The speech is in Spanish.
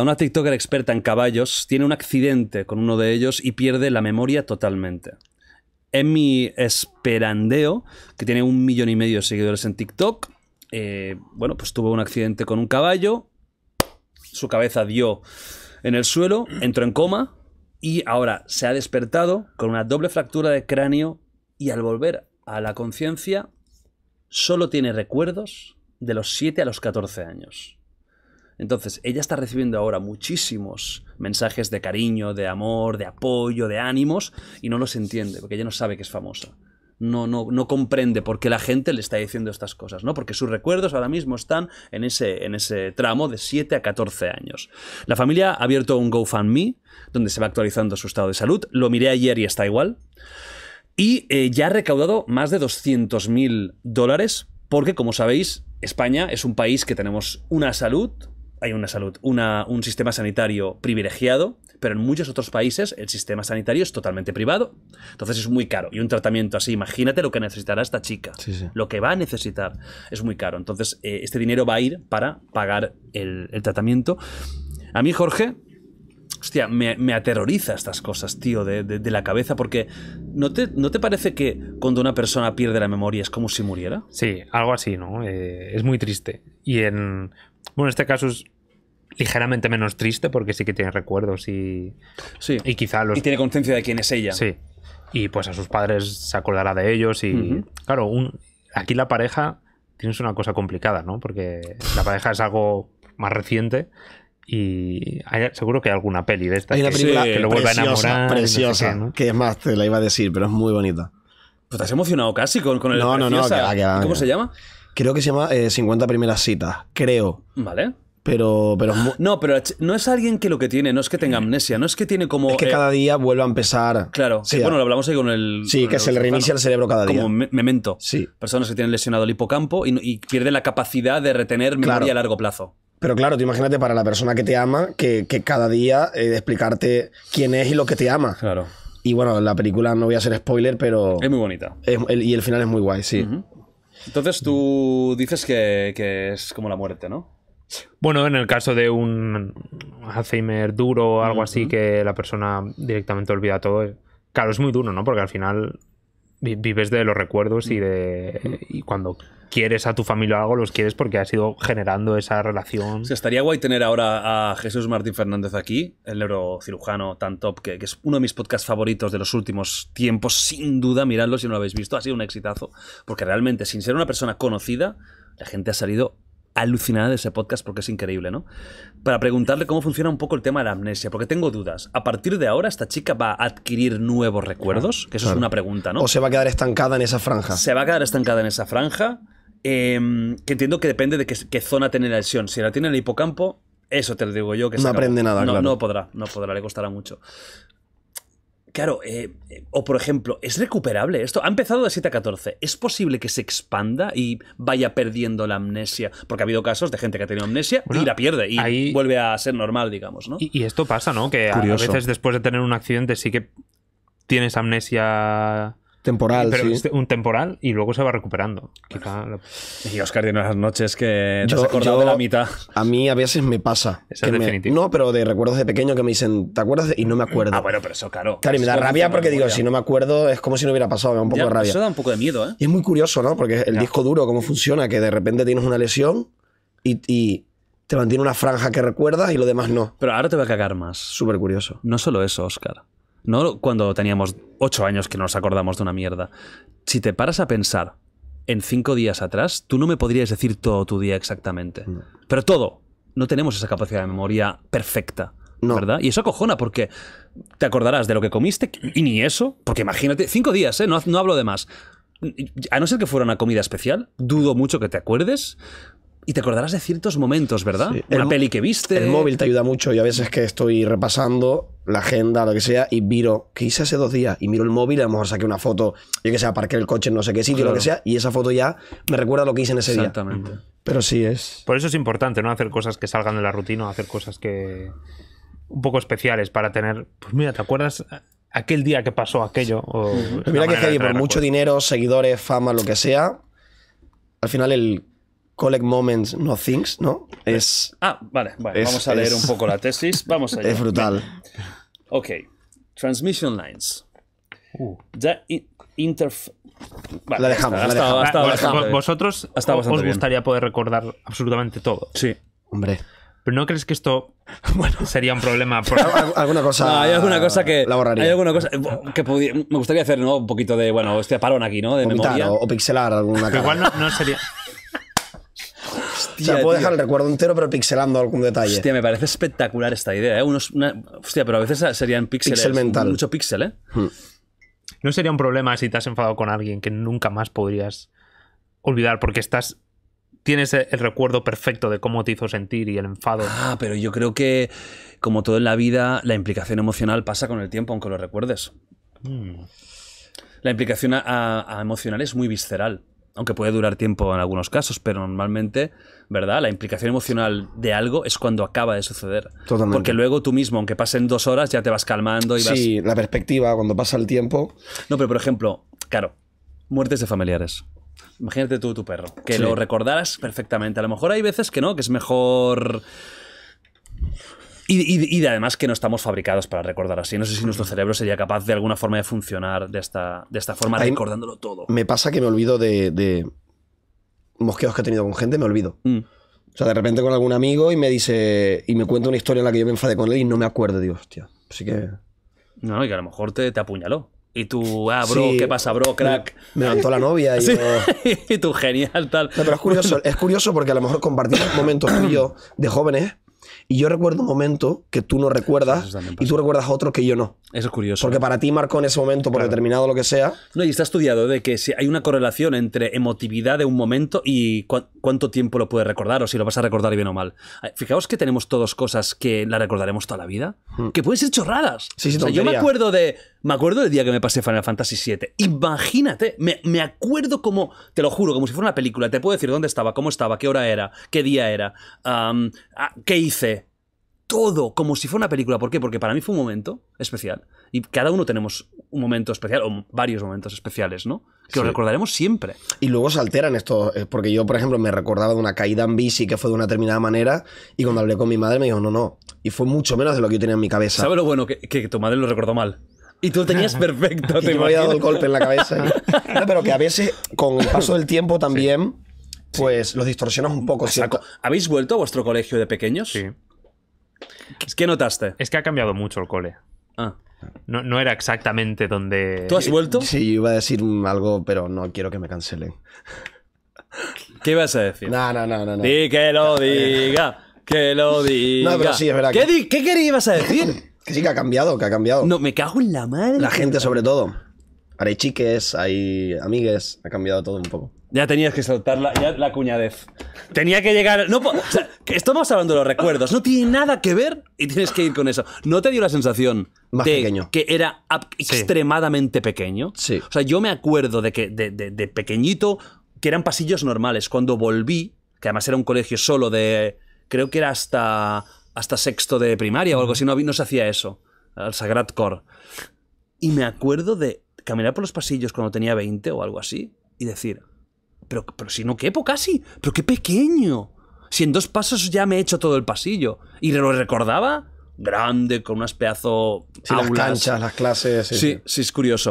Una TikToker experta en caballos tiene un accidente con uno de ellos y pierde la memoria totalmente. Emmy Esperandeo, que tiene un millón y medio de seguidores en TikTok, eh, bueno, pues tuvo un accidente con un caballo, su cabeza dio en el suelo, entró en coma y ahora se ha despertado con una doble fractura de cráneo y al volver a la conciencia solo tiene recuerdos de los 7 a los 14 años. Entonces, ella está recibiendo ahora muchísimos mensajes de cariño, de amor, de apoyo, de ánimos, y no los entiende, porque ella no sabe que es famosa. No, no, no comprende por qué la gente le está diciendo estas cosas, ¿no? Porque sus recuerdos ahora mismo están en ese, en ese tramo de 7 a 14 años. La familia ha abierto un GoFundMe, donde se va actualizando su estado de salud. Lo miré ayer y está igual. Y eh, ya ha recaudado más de 200.000 dólares, porque como sabéis, España es un país que tenemos una salud hay una salud, un sistema sanitario privilegiado, pero en muchos otros países el sistema sanitario es totalmente privado. Entonces es muy caro. Y un tratamiento así, imagínate lo que necesitará esta chica, lo que va a necesitar, es muy caro. Entonces eh, este dinero va a ir para pagar el, tratamiento. A mí, Jorge, Hostia, me, aterroriza estas cosas, tío, de, la cabeza, porque ¿no te, ¿no te, parece que cuando una persona pierde la memoria es como si muriera? Sí, algo así, ¿no? Eh, es muy triste. Y en, bueno, en este caso es ligeramente menos triste porque sí que tiene recuerdos y. Y quizá los. Y tiene conciencia de quién es ella. Sí. Y pues a sus padres se acordará de ellos y. Claro, aquí la pareja tienes una cosa complicada, ¿no? Porque la pareja es algo más reciente y seguro que hay alguna peli de esta que, lo vuelve a enamorar. Preciosa, no que es más, te la iba a decir, pero es muy bonita. Pues te has emocionado casi con, con el. No, preciosa. no, no, ¿Cómo se llama? Creo que se llama 50 eh, primeras citas, creo. Vale. Pero, pero No, pero no es alguien que lo que tiene, no es que tenga eh. amnesia, no es que tiene como. Es que eh, cada día vuelve a empezar. Claro, sí, bueno, lo hablamos ahí con el. Sí, que se reinicia el cerebro cada día. Como memento. Sí. Personas que tienen lesionado el hipocampo y, pierden la capacidad de retener memoria a largo plazo. Pero claro, imagínate para la persona que te ama, que, cada día eh, explicarte quién es y lo que te ama. Claro. Y bueno, la película no voy a hacer spoiler, pero. Es muy bonita. y el final es muy guay, sí. Entonces tú dices que, que es como la muerte, ¿no? Bueno, en el caso de un Alzheimer duro o algo así, que la persona directamente olvida todo. Eh, claro, es muy duro, ¿no? Porque al final vives de los recuerdos y mm. de cuando quieres a tu familia algo, los quieres porque has ido generando esa relación. estaría guay tener ahora a Jesús Martín Fernández aquí, el neurocirujano tan top, que, que, es uno de mis podcasts favoritos de los últimos tiempos, sin duda, miradlo si no lo habéis visto, ha sido un exitazo, porque realmente sin ser una persona conocida, la gente ha salido alucinada de ese podcast porque es increíble, ¿no? Para preguntarle cómo funciona un poco el tema de la amnesia, porque tengo dudas. A partir de ahora, ¿esta chica va a adquirir nuevos recuerdos? que eso es una pregunta, ¿no? ¿O se va a quedar estancada en esa franja? Se va a quedar estancada en esa franja, em, que entiendo que depende de qué, zona tiene la lesión. Si la tiene en el hipocampo, eso te lo digo yo. Que no aprende nada, no, No podrá, no podrá, le costará mucho. Claro, eh, eh, o por ejemplo, ¿es recuperable esto? Ha empezado de 7 a 14. ¿Es posible que se expanda y vaya perdiendo la amnesia? Porque ha habido casos de gente que ha tenido amnesia y la pierde y vuelve a ser normal, digamos, ¿no? Y, esto pasa, ¿no? Que a veces después de tener un accidente sí que tienes amnesia Temporal, este, un temporal y luego se va recuperando. Quizá Y Oscar tiene esas noches que te yo, has acordado de la mitad. A mí a veces me pasa. No, pero de recuerdos de pequeño que me dicen, ¿te acuerdas? Y no me acuerdo. Ah, bueno, pero eso, claro. Claro, y me da rabia porque digo, si no me acuerdo, es como si no hubiera pasado, me da un poco de rabia. Eso da un poco de miedo, ¿eh? Y es muy curioso, ¿no? Porque el disco duro, cómo funciona, que de repente tienes una lesión y, y te mantiene una franja que recuerdas y lo demás no. Pero ahora te va a cagar más. Súper curioso. No solo eso, Oscar. No cuando teníamos ocho años que nos acordamos de una mierda. Si te paras a pensar en cinco días atrás, tú no me podrías decir todo tu día exactamente. Pero todo. No tenemos esa capacidad de memoria perfecta. No. ¿Verdad? Y eso acojona porque te acordarás de lo que comiste y ni eso, porque imagínate, cinco días, ¿eh? no, no hablo de más. A no ser que fuera una comida especial, dudo mucho que te acuerdes, y te acordarás de ciertos momentos, ¿verdad? Una peli que viste. El móvil te ayuda mucho. Y a veces que estoy repasando la agenda, lo que sea, y miro, ¿qué hice hace dos días? Y miro el móvil, a lo mejor saqué una foto, yo que sea, aparqué el coche en no sé qué sitio, lo que sea, y esa foto ya me recuerda lo que hice en ese día. Exactamente. Pero sí es. Por eso es importante, ¿no? Hacer cosas que salgan de la rutina, hacer cosas que. un poco especiales para tener. Pues mira, ¿te acuerdas? Aquel día que pasó aquello. Mira que que por mucho dinero, seguidores, fama, lo que sea, al final el collect moments, no things, ¿no? Es. Ah, vale, vale. vamos a leer un poco la tesis. Vamos allá. Es brutal. Ok. Transmission lines. Ya uh. The vale, la dejamos. la dejamos. vosotros os gustaría poder recordar absolutamente todo. Sí. Hombre. Pero ¿no crees que esto bueno, sería un problema? alguna cosa. hay alguna cosa que. La borraría. Hay alguna cosa eh, que me gustaría hacer, ¿no? Un poquito de, bueno, este parón aquí, ¿no? De memoria. O, pixelar alguna cosa. Igual no sería puedo dejar el recuerdo entero, pero pixelando algún detalle. Hostia, me parece espectacular esta idea, ¿eh? hostia, pero a veces serían píxeles. Pixel mental. Mucho píxel, ¿eh? Hmm. No sería un problema si te has enfadado con alguien que nunca más podrías olvidar porque estás tienes el recuerdo perfecto de cómo te hizo sentir y el enfado. Ah, pero yo creo que, como todo en la vida, la implicación emocional pasa con el tiempo, aunque lo recuerdes. Hmm. La implicación emocional es muy visceral aunque puede durar tiempo en algunos casos, pero normalmente, ¿verdad? La implicación emocional de algo es cuando acaba de suceder. Totalmente. Porque luego tú mismo, aunque pasen dos horas, ya te vas calmando y sí, vas... Sí, la perspectiva, cuando pasa el tiempo... No, pero por ejemplo, claro, muertes de familiares. Imagínate tú tu perro, que lo recordarás perfectamente. A lo mejor hay veces que no, que es mejor... Y, además que no estamos fabricados para recordar así. No sé si nuestro cerebro sería capaz de alguna forma de funcionar de esta, de esta forma, recordándolo todo. Me pasa que me olvido de, de mosqueos que he tenido con gente, me olvido. Mm. O sea, de repente con algún amigo y me dice. y me cuenta una historia en la que yo me enfadé con él y no me acuerdo. Digo, hostia. Así que. No, y que a lo mejor te, te apuñaló. Y tú, ah, bro, ¿qué pasa, bro? Crack. Me levantó la novia y, y tú, genial, tal. pero es curioso, es curioso porque a lo mejor compartimos momentos tuyos de jóvenes y yo recuerdo un momento que tú no recuerdas y tú recuerdas otro que yo no. Eso es curioso. Porque para ti marcó en ese momento, por determinado lo que sea. No, y está estudiado de que si hay una correlación entre emotividad de un momento y cuánto tiempo lo puedes recordar o si lo vas a recordar bien o mal. Fijaos que tenemos todos cosas que la recordaremos toda la vida, hmm. que pueden ser chorradas. Sí, sí, yo me acuerdo de me acuerdo del día que me pasé Final Fantasy VII. Imagínate, me, acuerdo como, te lo juro, como si fuera una película. Te puedo decir dónde estaba, cómo estaba, qué hora era, qué día era, qué hice. Todo como si fuera una película. ¿Por qué? Porque para mí fue un momento especial. Y cada uno tenemos un momento especial, o varios momentos especiales, ¿no? Que recordaremos siempre. Y luego se alteran estos, eh, porque yo, por ejemplo, me recordaba de una caída en bici que fue de una determinada manera, y cuando hablé con mi madre me dijo, no, no. Y fue mucho menos de lo que yo tenía en mi cabeza. ¿Sabes lo bueno? Que, que tu madre lo recordó mal. Y tú tenías perfecto. Te me había dado el golpe en la cabeza. pero que a veces, con el paso del tiempo también, pues lo distorsionas un poco. ¿Habéis vuelto a vuestro colegio de pequeños? Sí. ¿Qué notaste? Es que ha cambiado mucho el cole. Ah. No, era exactamente donde. ¿Tú has vuelto? Sí, iba a decir algo, pero no quiero que me cancelen. ¿Qué ibas a decir? No, no, no, no. que lo diga, que lo diga. No, pero sí, es verdad. ¿Qué, querías qué a decir? Que sí, que ha cambiado, que ha cambiado. No, me cago en la madre. La gente, sobre todo. Ahora hay chiques, hay amigues, ha cambiado todo un poco. Ya tenías que saltar la, la cuñadez. Tenía que llegar. No, estamos hablando de los recuerdos. No tiene nada que ver y tienes que ir con eso. ¿No te dio la sensación de que era extremadamente pequeño? Sí. O sea, yo me acuerdo de que de pequeñito que eran pasillos normales. Cuando volví, que además era un colegio solo de. Creo que era hasta hasta sexto de primaria o algo así, no, no se hacía eso, al Sagrat Cor. Y me acuerdo de caminar por los pasillos cuando tenía 20 o algo así y decir, pero, pero si no quepo casi, pero qué pequeño. Si en dos pasos ya me he hecho todo el pasillo. Y lo recordaba grande, con unas pedazo... Sí, las canchas, las clases. sí, sí, es curioso.